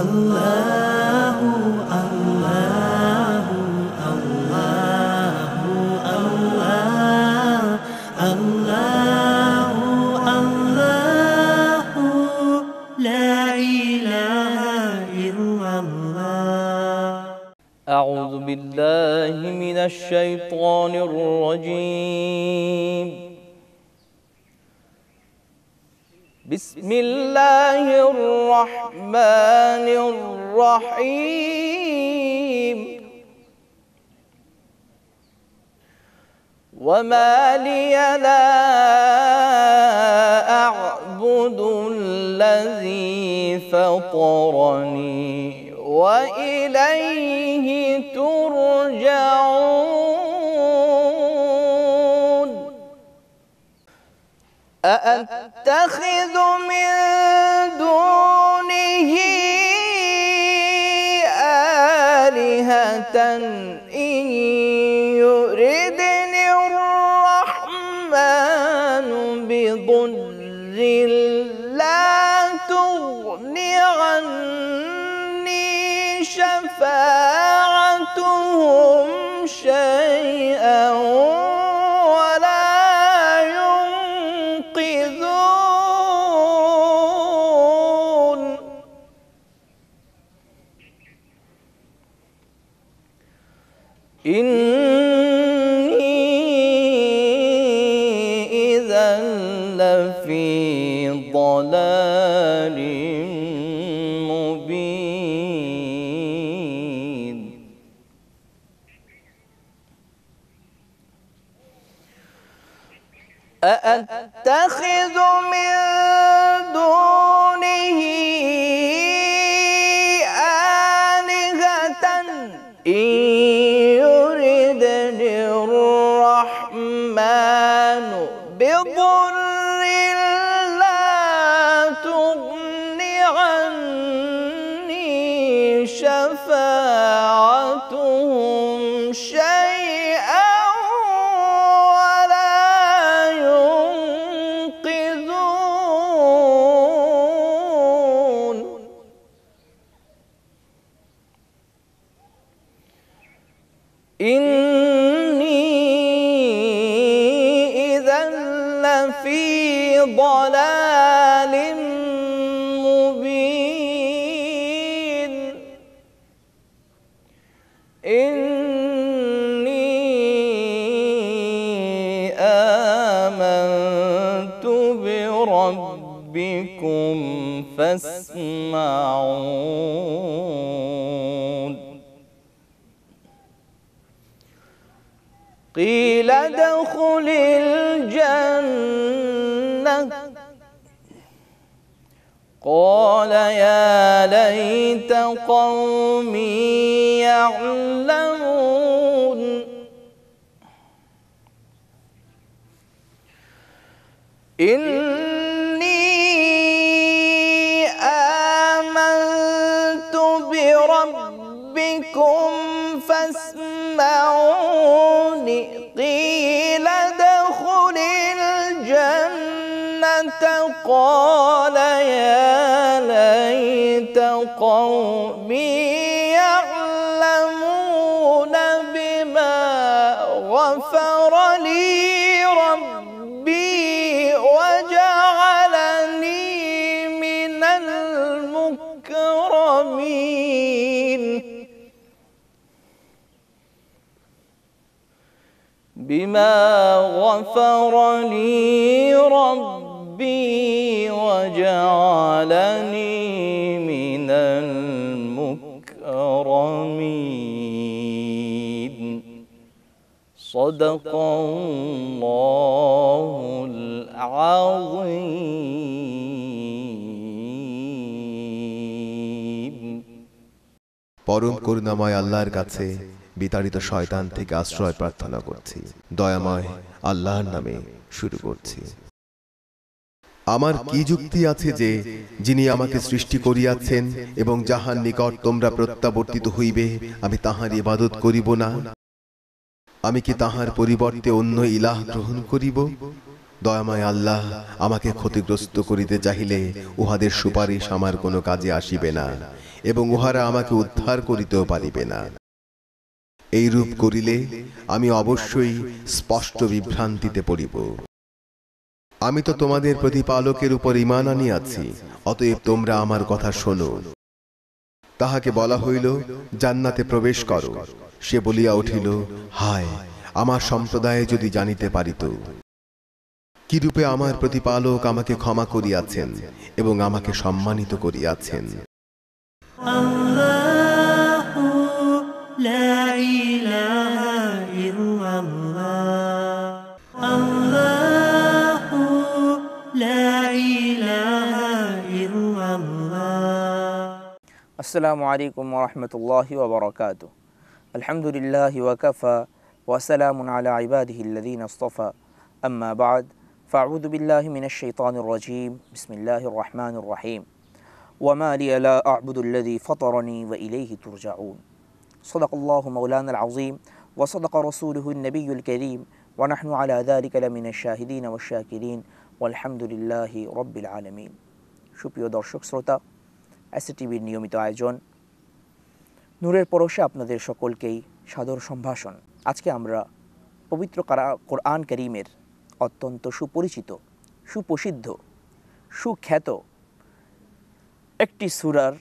Allah وما لي لا أعبد الذي فطرني وإليه ترجعون أأتخذ من دونه آلهة عني شفاعتهم أأتخذ من دون قال يا ليت قومي يعلمون إني آمنت بربكم فاسمعوني قيل ادخل الجنة قال اتقوا يعلمون بما غفر لي ربي وجعلني من المكرمين بما غفر لي ربي وجعلني صدق الله العظيم পরম করুণাময় আল্লাহর কাছে বিতাড়িত শয়তান থেকে আশ্রয় প্রার্থনা করছি দয়াময় আল্লাহর নামে শুরু করছি আমার কি যুক্তি আছে যে যিনি আমাকে সৃষ্টি করিয়াছেন এবং যাহার নিকট তোমরা প্রত্যাবর্তিত হইবে আমি তাহার ইবাদত করিব না আমি কি তাহার পরিবর্তে অন্য ইলাহ গ্রহণ করিব দয়াময় আল্লাহ আমাকে ক্ষতিগ্রস্ত করিতে চাহিলে উহাদের সুপারিশ আমার কোনো কাজে আসিবে না এবং উহারা আমাকে উদ্ধার করিতেও পারিবে না এই রূপ করিলে আমি অবশ্যই স্পষ্ট বিভ্রান্তিতে পড়িব আমি তো তোমাদের প্রতিপালকের উপর ইমান আনিয়াছি অতএব তোমরা আমার কথা শোনো তাহাকে বলা হইল জান্নাতে প্রবেশ করো সে বলিয়া উঠিল হায় আমার সম্প্রদায়ে যদি জানিতে পারিত কিরূপে আমার প্রতিপালক আমাকে ক্ষমা করিয়াছেন এবং আমাকে সম্মানিত করিয়াছেন আসসালামু আলাইকুম রহমতুল্লাহ বারকাতুহ الحمد لله وكفى وسلام على عباده الذين اصطفى أما بعد فأعوذ بالله من الشيطان الرجيم بسم الله الرحمن الرحيم وما لي لا أعبد الذي فطرني وإليه ترجعون صدق الله مولانا العظيم وصدق رسوله النبي الكريم ونحن على ذلك لمن الشاهدين والشاكرين والحمد لله رب العالمين সুপ্রিয় দর্শক শ্রোতা أستي নিয়মিত আয়োজন নূরের পরশে আপনাদের সকলকেই সাদর সম্ভাষণ আজকে আমরা পবিত্র কারা কোরআন করিমের অত্যন্ত সুপরিচিত সুপ্রসিদ্ধ সুখ্যাত একটি সুরার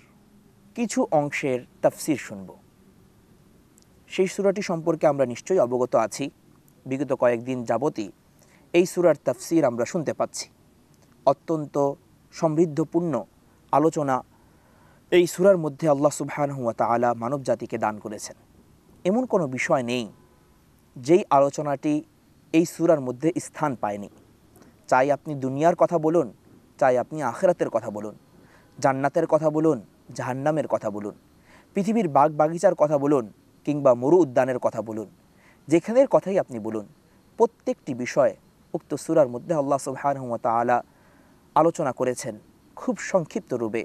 কিছু অংশের তাফসির শুনব সেই সুরাটি সম্পর্কে আমরা নিশ্চয়ই অবগত আছি বিগত কয়েকদিন যাবতই এই সুরার তাফসির আমরা শুনতে পাচ্ছি অত্যন্ত সমৃদ্ধপূর্ণ আলোচনা এই সুরার মধ্যে আল্লাহ সুবহান হুয়া তালা মানব জাতিকে দান করেছেন এমন কোনো বিষয় নেই যেই আলোচনাটি এই সুরার মধ্যে স্থান পায়নি চাই আপনি দুনিয়ার কথা বলুন চাই আপনি আখেরাতের কথা বলুন জান্নাতের কথা বলুন জাহান্নামের কথা বলুন পৃথিবীর বাগ বাগিচার কথা বলুন কিংবা মরু উদ্যানের কথা বলুন যেখানের কথাই আপনি বলুন প্রত্যেকটি বিষয় উক্ত সুরার মধ্যে আল্লাহ সুবহান হুয়া তালা আলোচনা করেছেন খুব সংক্ষিপ্ত রূপে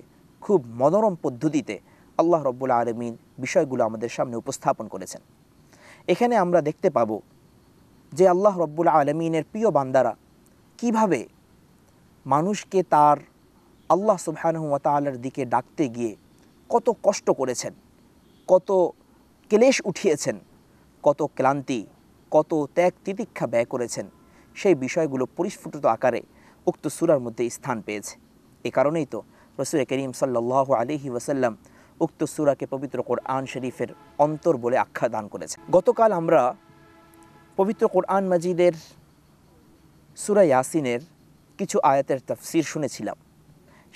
খুব মনোরম পদ্ধতিতে আল্লাহ রব্বুল আলমিন বিষয়গুলো আমাদের সামনে উপস্থাপন করেছেন এখানে আমরা দেখতে পাব যে আল্লাহ রব্বুল আলমিনের প্রিয় বান্দারা কিভাবে মানুষকে তার আল্লাহ সুবাহানহতালার দিকে ডাকতে গিয়ে কত কষ্ট করেছেন কত ক্লেশ উঠিয়েছেন কত ক্লান্তি কত ত্যাগ তিতিক্ষা ব্যয় করেছেন সেই বিষয়গুলো পরিস্ফুটিত আকারে উক্ত সুরার মধ্যে স্থান পেয়েছে এ কারণেই তো রসুল করিম সাল্লাহ আলহি ওসাল্লাম উক্ত সুরাকে পবিত্র কোরআন শরীফের অন্তর বলে আখ্যা দান করেছে গতকাল আমরা পবিত্র কোরআন মাজিদের সুরা ইয়াসিনের কিছু আয়াতের তাফসির শুনেছিলাম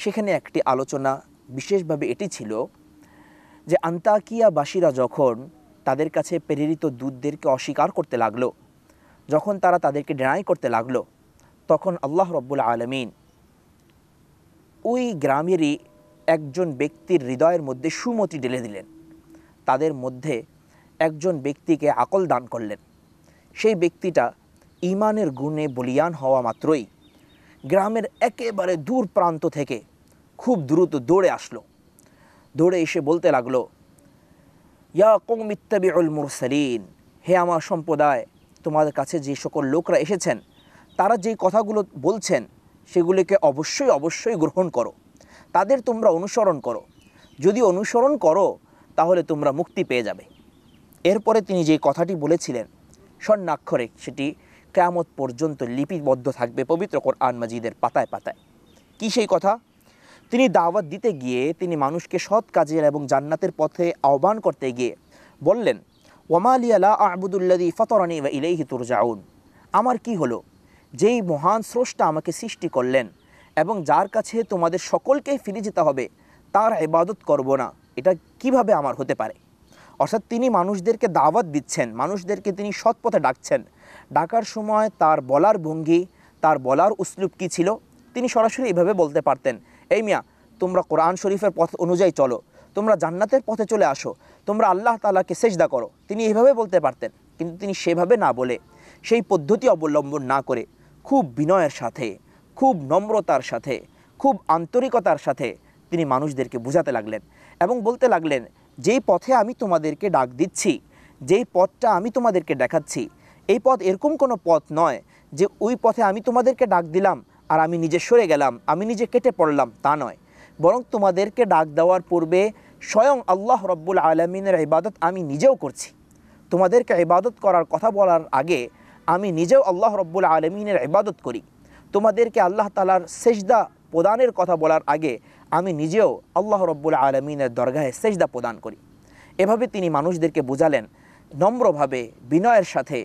সেখানে একটি আলোচনা বিশেষভাবে এটি ছিল যে আন্তাকিয়াবাসীরা যখন তাদের কাছে প্রেরিত দূতদেরকে অস্বীকার করতে লাগলো যখন তারা তাদেরকে ডেনাই করতে লাগলো তখন আল্লাহ রব্বুল আলমিন ওই গ্রামেরই একজন ব্যক্তির হৃদয়ের মধ্যে সুমতি ঢেলে দিলেন তাদের মধ্যে একজন ব্যক্তিকে আকল দান করলেন সেই ব্যক্তিটা ইমানের গুণে বলিয়ান হওয়া মাত্রই গ্রামের একেবারে দূর প্রান্ত থেকে খুব দ্রুত দৌড়ে আসলো দৌড়ে এসে বলতে লাগলো ইয়া কৌমিত্তাবি উল মুরসালিন হে আমার সম্প্রদায় তোমাদের কাছে যে সকল লোকরা এসেছেন তারা যেই কথাগুলো বলছেন সেগুলিকে অবশ্যই অবশ্যই গ্রহণ করো তাদের তোমরা অনুসরণ করো যদি অনুসরণ করো তাহলে তোমরা মুক্তি পেয়ে যাবে এরপরে তিনি যে কথাটি বলেছিলেন স্বর্ণাক্ষরে সেটি কেয়ামত পর্যন্ত লিপিবদ্ধ থাকবে পবিত্র কোরআন মাজিদের পাতায় পাতায় কি সেই কথা তিনি দাওয়াত দিতে গিয়ে তিনি মানুষকে সৎ কাজের এবং জান্নাতের পথে আহ্বান করতে গিয়ে বললেন ওয়ামালিয়ালা আহবুদুল্লাদি ফতরানি বা ইলেহি তুরজাউন আমার কি হলো যেই মহান স্রষ্টা আমাকে সৃষ্টি করলেন এবং যার কাছে তোমাদের সকলকে ফিরে যেতে হবে তার ইবাদত করব না এটা কিভাবে আমার হতে পারে অর্থাৎ তিনি মানুষদেরকে দাওয়াত দিচ্ছেন মানুষদেরকে তিনি সৎ পথে ডাকছেন ডাকার সময় তার বলার ভঙ্গি তার বলার উসলুপ কী ছিল তিনি সরাসরি এভাবে বলতে পারতেন এই মিয়া তোমরা কোরআন শরীফের পথ অনুযায়ী চলো তোমরা জান্নাতের পথে চলে আসো তোমরা আল্লাহ তালাকে সেজদা করো তিনি এভাবে বলতে পারতেন কিন্তু তিনি সেভাবে না বলে সেই পদ্ধতি অবলম্বন না করে খুব বিনয়ের সাথে খুব নম্রতার সাথে খুব আন্তরিকতার সাথে তিনি মানুষদেরকে বোঝাতে লাগলেন এবং বলতে লাগলেন যেই পথে আমি তোমাদেরকে ডাক দিচ্ছি যেই পথটা আমি তোমাদেরকে দেখাচ্ছি এই পথ এরকম কোনো পথ নয় যে ওই পথে আমি তোমাদেরকে ডাক দিলাম আর আমি নিজে সরে গেলাম আমি নিজে কেটে পড়লাম তা নয় বরং তোমাদেরকে ডাক দেওয়ার পূর্বে স্বয়ং আল্লাহ রব্বুল আলমিনের ইবাদত আমি নিজেও করছি তোমাদেরকে ইবাদত করার কথা বলার আগে আমি নিজেও আল্লাহ রব্বুল আলমিনের ইবাদত করি তোমাদেরকে আল্লাহ তালার সেজদা প্রদানের কথা বলার আগে আমি নিজেও আল্লাহ রব্বুল আলমিনের দরগাহে সেজদা প্রদান করি এভাবে তিনি মানুষদেরকে বুঝালেন নম্রভাবে বিনয়ের সাথে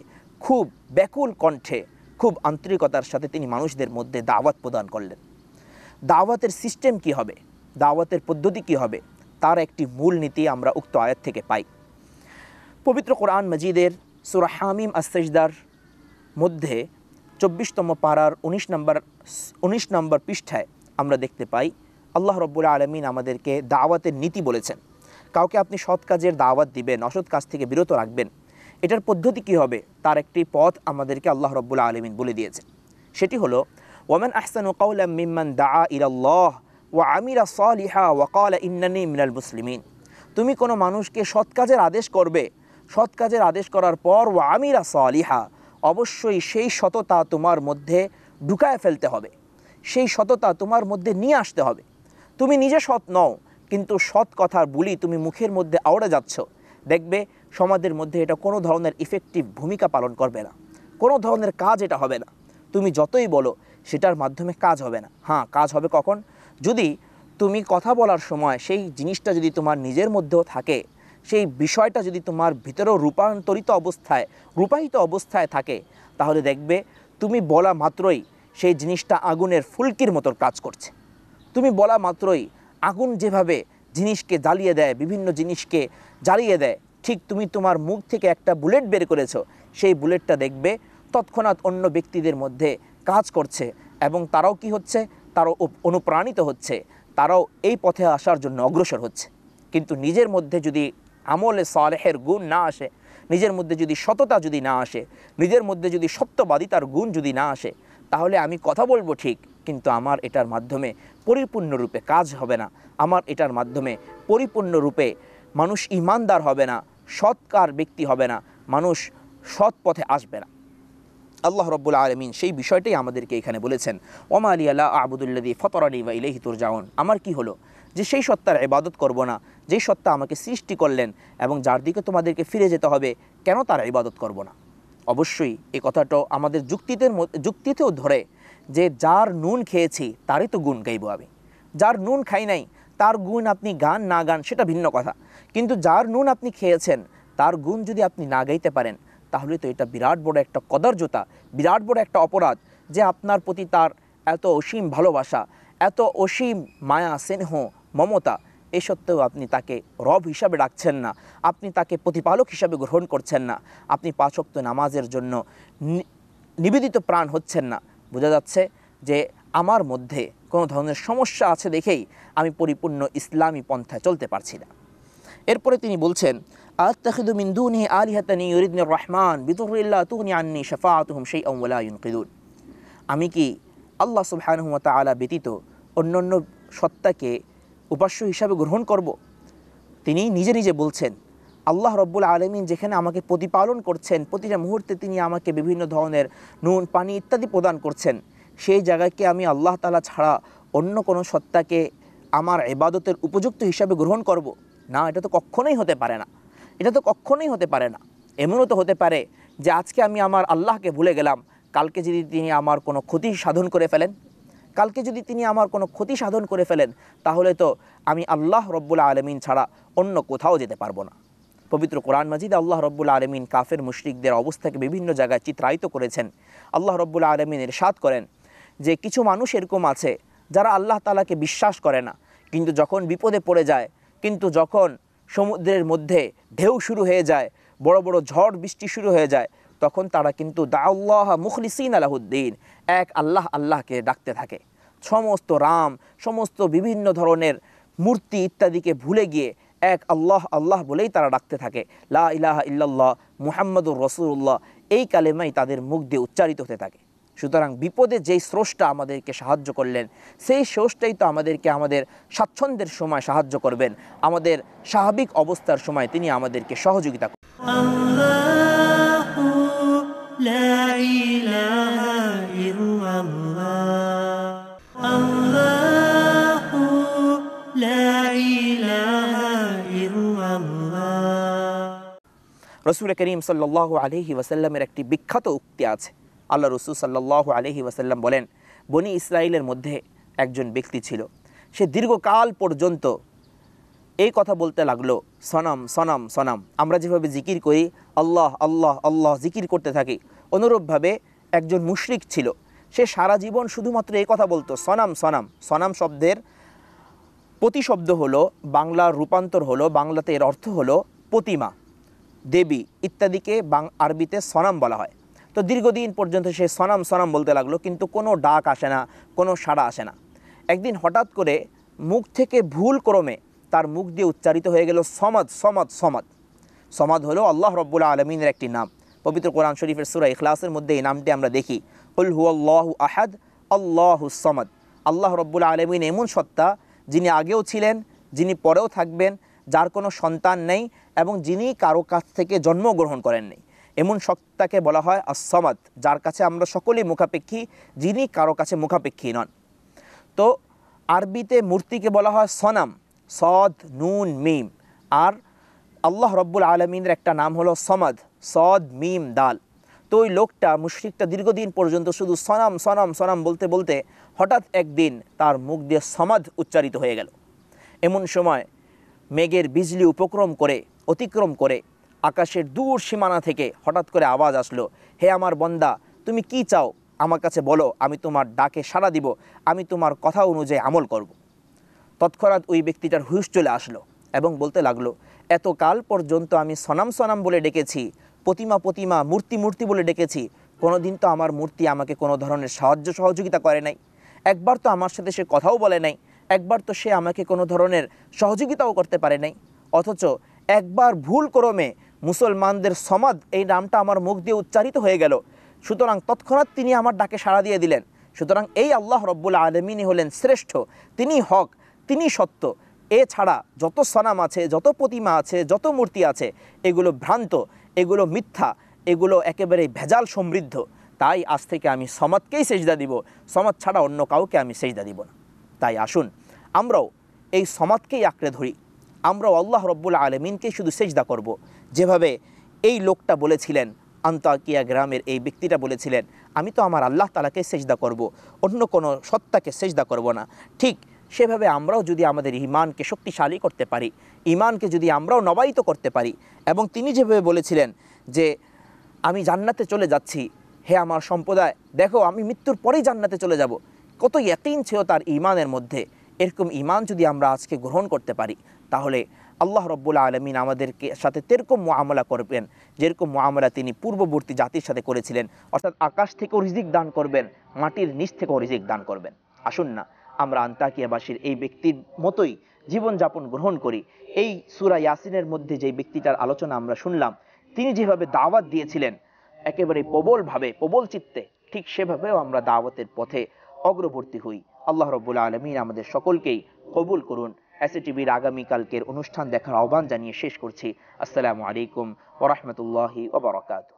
খুব ব্যাকুল কণ্ঠে খুব আন্তরিকতার সাথে তিনি মানুষদের মধ্যে দাওয়াত প্রদান করলেন দাওয়াতের সিস্টেম কি হবে দাওয়াতের পদ্ধতি কি হবে তার একটি মূল নীতি আমরা উক্ত আয়াত থেকে পাই পবিত্র কোরআন মজিদের সুরাহামিম আসেজদার মধ্যে চব্বিশতম পাড়ার উনিশ নম্বর উনিশ নম্বর পৃষ্ঠায় আমরা দেখতে পাই আল্লাহ রব্বুল আলমিন আমাদেরকে দাওয়াতের নীতি বলেছেন কাউকে আপনি সৎ কাজের দাওয়াত দিবেন অসৎ কাজ থেকে বিরত রাখবেন এটার পদ্ধতি কি হবে তার একটি পথ আমাদেরকে আল্লাহ রব্বুল আলমিন বলে দিয়েছেন সেটি হলো ওমেন আহসান ওকাউলাম মিম্মান দা ইরাল্লাহ ওয়া আমিরা সালিহা ওয়াকাল ইন্নানি মিনাল মুসলিমিন তুমি কোনো মানুষকে সৎ কাজের আদেশ করবে সৎ কাজের আদেশ করার পর ওয়া আমিরা সালিহা অবশ্যই সেই সততা তোমার মধ্যে ঢুকায় ফেলতে হবে সেই সততা তোমার মধ্যে নিয়ে আসতে হবে তুমি নিজে সৎ নও কিন্তু সৎ কথার বলি তুমি মুখের মধ্যে আওড়ে যাচ্ছ দেখবে সমাজের মধ্যে এটা কোনো ধরনের ইফেক্টিভ ভূমিকা পালন করবে না কোনো ধরনের কাজ এটা হবে না তুমি যতই বলো সেটার মাধ্যমে কাজ হবে না হ্যাঁ কাজ হবে কখন যদি তুমি কথা বলার সময় সেই জিনিসটা যদি তোমার নিজের মধ্যেও থাকে সেই বিষয়টা যদি তোমার ভিতরেও রূপান্তরিত অবস্থায় রূপায়িত অবস্থায় থাকে তাহলে দেখবে তুমি বলা মাত্রই সেই জিনিসটা আগুনের ফুলকির মতো কাজ করছে তুমি বলা মাত্রই আগুন যেভাবে জিনিসকে জ্বালিয়ে দেয় বিভিন্ন জিনিসকে জ্বালিয়ে দেয় ঠিক তুমি তোমার মুখ থেকে একটা বুলেট বের করেছো সেই বুলেটটা দেখবে তৎক্ষণাৎ অন্য ব্যক্তিদের মধ্যে কাজ করছে এবং তারাও কি হচ্ছে তারাও অনুপ্রাণিত হচ্ছে তারাও এই পথে আসার জন্য অগ্রসর হচ্ছে কিন্তু নিজের মধ্যে যদি আমলে সালেহের গুণ না আসে নিজের মধ্যে যদি সততা যদি না আসে নিজের মধ্যে যদি সত্যবাদিতার গুণ যদি না আসে তাহলে আমি কথা বলবো ঠিক কিন্তু আমার এটার মাধ্যমে পরিপূর্ণরূপে কাজ হবে না আমার এটার মাধ্যমে পরিপূর্ণরূপে মানুষ ইমানদার হবে না সৎকার ব্যক্তি হবে না মানুষ সৎ পথে আসবে না আল্লাহ রব্বুল আলমিন সেই বিষয়টাই আমাদেরকে এখানে বলেছেন ওমা আলী আল্লাহ আবুদুল্লাদি ফতরানি বা ইলেহি তুরজাউন আমার কি হলো যে সেই সত্তার এবাদত করব না যেই সত্তা আমাকে সৃষ্টি করলেন এবং যার দিকে তোমাদেরকে ফিরে যেতে হবে কেন তারা ইবাদত করব না অবশ্যই এই কথাটাও আমাদের যুক্তিতে যুক্তিতেও ধরে যে যার নুন খেয়েছি তারই তো গুণ গাইব আমি যার নুন খাই নাই তার গুণ আপনি গান না গান সেটা ভিন্ন কথা কিন্তু যার নুন আপনি খেয়েছেন তার গুণ যদি আপনি না গাইতে পারেন তাহলে তো এটা বিরাট বড় একটা কদর্যতা বিরাট বড় একটা অপরাধ যে আপনার প্রতি তার এত অসীম ভালোবাসা এত অসীম মায়া স্নেহ মমতা এ সত্ত্বেও আপনি তাকে রব হিসাবে ডাকছেন না আপনি তাকে প্রতিপালক হিসাবে গ্রহণ করছেন না আপনি পাঁচক্ত নামাজের জন্য নিবেদিত প্রাণ হচ্ছেন না বোঝা যাচ্ছে যে আমার মধ্যে কোনো ধরনের সমস্যা আছে দেখেই আমি পরিপূর্ণ ইসলামী পন্থায় চলতে পারছি না এরপরে তিনি বলছেন আত্তাখিদু আলিহাতানি ইউরিদনুর রহমান বিদুরুল্লাহ তুহনি আন্নি শাফাতুহুম সেই অমলায়ুন কিদুন আমি কি আল্লাহ সুবহানহুয়া আলা ব্যতীত অন্য অন্য সত্তাকে উপাস্য হিসাবে গ্রহণ করব। তিনি নিজে নিজে বলছেন আল্লাহ রব্বুল আলমিন যেখানে আমাকে প্রতিপালন করছেন প্রতিটা মুহূর্তে তিনি আমাকে বিভিন্ন ধরনের নুন পানি ইত্যাদি প্রদান করছেন সেই জায়গাকে আমি আল্লাহ তালা ছাড়া অন্য কোনো সত্তাকে আমার এবাদতের উপযুক্ত হিসাবে গ্রহণ করব। না এটা তো কক্ষণেই হতে পারে না এটা তো কক্ষণেই হতে পারে না এমনও তো হতে পারে যে আজকে আমি আমার আল্লাহকে ভুলে গেলাম কালকে যদি তিনি আমার কোনো ক্ষতি সাধন করে ফেলেন কালকে যদি তিনি আমার কোনো ক্ষতি সাধন করে ফেলেন তাহলে তো আমি আল্লাহ রব্বুল আলমিন ছাড়া অন্য কোথাও যেতে পারবো না পবিত্র কোরআন মাজিদে আল্লাহ রব্বুল আলমিন কাফের মুশরিকদের অবস্থাকে বিভিন্ন জায়গায় চিত্রায়িত করেছেন আল্লাহ রব্বুল আলমিনের এরশাদ করেন যে কিছু মানুষ এরকম আছে যারা আল্লাহ তালাকে বিশ্বাস করে না কিন্তু যখন বিপদে পড়ে যায় কিন্তু যখন সমুদ্রের মধ্যে ঢেউ শুরু হয়ে যায় বড় বড় ঝড় বৃষ্টি শুরু হয়ে যায় তখন তারা কিন্তু দাউল্লাহ মুখলিসিন আলাহুদ্দিন এক আল্লাহ আল্লাহকে ডাকতে থাকে সমস্ত রাম সমস্ত বিভিন্ন ধরনের মূর্তি ইত্যাদিকে ভুলে গিয়ে এক আল্লাহ আল্লাহ বলেই তারা ডাকতে থাকে লা ইলাহ ইল্লাল্লাহ মুহাম্মদুর রসুল্লাহ এই কালেমাই তাদের মুখ দিয়ে উচ্চারিত হতে থাকে সুতরাং বিপদে যেই স্রষ্টা আমাদেরকে সাহায্য করলেন সেই স্রষ্টাই তো আমাদেরকে আমাদের স্বাচ্ছন্দ্যের সময় সাহায্য করবেন আমাদের স্বাভাবিক অবস্থার সময় তিনি আমাদেরকে সহযোগিতা করবেন لا রসুল করিম সাল্লাহ আলহি ওয়াসাল্লামের একটি বিখ্যাত উক্তি আছে আল্লাহ রসুল সাল্লাহ আলহি ওয়াসাল্লাম বলেন বনি ইসরায়েলের মধ্যে একজন ব্যক্তি ছিল সে দীর্ঘকাল পর্যন্ত এই কথা বলতে লাগলো সনাম সনাম সনাম আমরা যেভাবে জিকির করি আল্লাহ আল্লাহ আল্লাহ জিকির করতে থাকি অনুরূপভাবে একজন মুশরিক ছিল সে সারা জীবন শুধুমাত্র এই কথা বলতো সনাম সনাম সনাম শব্দের প্রতিশব্দ হলো বাংলার রূপান্তর হলো বাংলাতে এর অর্থ হলো প্রতিমা দেবী ইত্যাদিকে বাং আরবিতে সনাম বলা হয় তো দীর্ঘদিন পর্যন্ত সে সনাম সনাম বলতে লাগলো কিন্তু কোনো ডাক আসে না কোনো সাড়া আসে না একদিন হঠাৎ করে মুখ থেকে ভুল ক্রমে তার মুখ দিয়ে উচ্চারিত হয়ে গেল সমাদ সমাদ সমাদ সমাদ হলো আল্লাহ রব্বুল আলমিনের একটি নাম পবিত্র কোরআন শরীফের সুরা ইখলাসের মধ্যে এই নামটি আমরা দেখি হুল হু আল্লাহ আহাদ আল্লাহুসমাদ আল্লাহ রব্বুল আলমিন এমন সত্তা যিনি আগেও ছিলেন যিনি পরেও থাকবেন যার কোনো সন্তান নেই এবং যিনি কারো কাছ থেকে জন্মগ্রহণ করেননি এমন সত্তাকে বলা হয় আসমাদ যার কাছে আমরা সকলেই মুখাপেক্ষী যিনি কারো কাছে মুখাপেক্ষী নন তো আরবিতে মূর্তিকে বলা হয় সনাম সদ নুন মিম আর আল্লাহ রব্বুল আলমিনের একটা নাম হলো সমাদ সদ মিম দাল তো ওই লোকটা মুশ্রিকটা দীর্ঘদিন পর্যন্ত শুধু সনাম সনাম সনাম বলতে বলতে হঠাৎ একদিন তার মুখ দিয়ে সমাধ উচ্চারিত হয়ে গেল এমন সময় মেঘের বিজলি উপক্রম করে অতিক্রম করে আকাশের দূর সীমানা থেকে হঠাৎ করে আওয়াজ আসলো হে আমার বন্দা তুমি কি চাও আমার কাছে বলো আমি তোমার ডাকে সাড়া দিব আমি তোমার কথা অনুযায়ী আমল করব। তৎক্ষণাৎ ওই ব্যক্তিটার হুশ চলে আসলো এবং বলতে লাগলো এতকাল পর্যন্ত আমি সনাম সনাম বলে ডেকেছি প্রতিমা প্রতিমা মূর্তি মূর্তি বলে ডেকেছি কোনো দিন তো আমার মূর্তি আমাকে কোনো ধরনের সাহায্য সহযোগিতা করে নাই একবার তো আমার সাথে সে কথাও বলে নাই একবার তো সে আমাকে কোনো ধরনের সহযোগিতাও করতে পারে নাই অথচ একবার ভুল ক্রমে মুসলমানদের সমাদ এই নামটা আমার মুখ দিয়ে উচ্চারিত হয়ে গেল সুতরাং তৎক্ষণাৎ তিনি আমার ডাকে সাড়া দিয়ে দিলেন সুতরাং এই আল্লাহ রব্বুল আলমিনী হলেন শ্রেষ্ঠ তিনি হক তিনি সত্য এছাড়া যত সনাম আছে যত প্রতিমা আছে যত মূর্তি আছে এগুলো ভ্রান্ত এগুলো মিথ্যা এগুলো একেবারে ভেজাল সমৃদ্ধ তাই আজ থেকে আমি সমাজকেই সেজদা দিব সমাজ ছাড়া অন্য কাউকে আমি সেজদা দিব না তাই আসুন আমরাও এই সমাজকেই আঁকড়ে ধরি আমরাও আল্লাহ রব্বুল আলমিনকে শুধু সেজদা করব। যেভাবে এই লোকটা বলেছিলেন আন্তাকিয়া গ্রামের এই ব্যক্তিটা বলেছিলেন আমি তো আমার আল্লাহ তালাকে সেজদা করব। অন্য কোনো সত্তাকে সেজদা করব না ঠিক সেভাবে আমরাও যদি আমাদের ইমানকে শক্তিশালী করতে পারি ইমানকে যদি আমরাও নবায়িত করতে পারি এবং তিনি যেভাবে বলেছিলেন যে আমি জান্নাতে চলে যাচ্ছি হে আমার সম্প্রদায় দেখো আমি মৃত্যুর পরেই জান্নাতে চলে যাব কত ইয়াকিন ছিল তার ইমানের মধ্যে এরকম ইমান যদি আমরা আজকে গ্রহণ করতে পারি তাহলে আল্লাহ রব্বুল আলমিন আমাদেরকে সাথে তেরকম মোয়ামলা করবেন যেরকম মোয়ামলা তিনি পূর্ববর্তী জাতির সাথে করেছিলেন অর্থাৎ আকাশ থেকে রিজিক দান করবেন মাটির নিচ থেকে রিজিক দান করবেন আসুন না আমরা আন্তাকিয়াবাসীর এই ব্যক্তির মতোই জীবনযাপন গ্রহণ করি এই সুরা ইয়াসিনের মধ্যে যে ব্যক্তিটার আলোচনা আমরা শুনলাম তিনি যেভাবে দাওয়াত দিয়েছিলেন একেবারে প্রবলভাবে প্রবল চিত্তে ঠিক সেভাবেও আমরা দাওয়াতের পথে অগ্রবর্তী হই আল্লাহ রব্বুল আলমিন আমাদের সকলকেই কবুল করুন এস এসএটিভির আগামীকালকের অনুষ্ঠান দেখার আহ্বান জানিয়ে শেষ করছি আসসালামু আলাইকুম ওরহমতুল্লাহি ওবরাকাত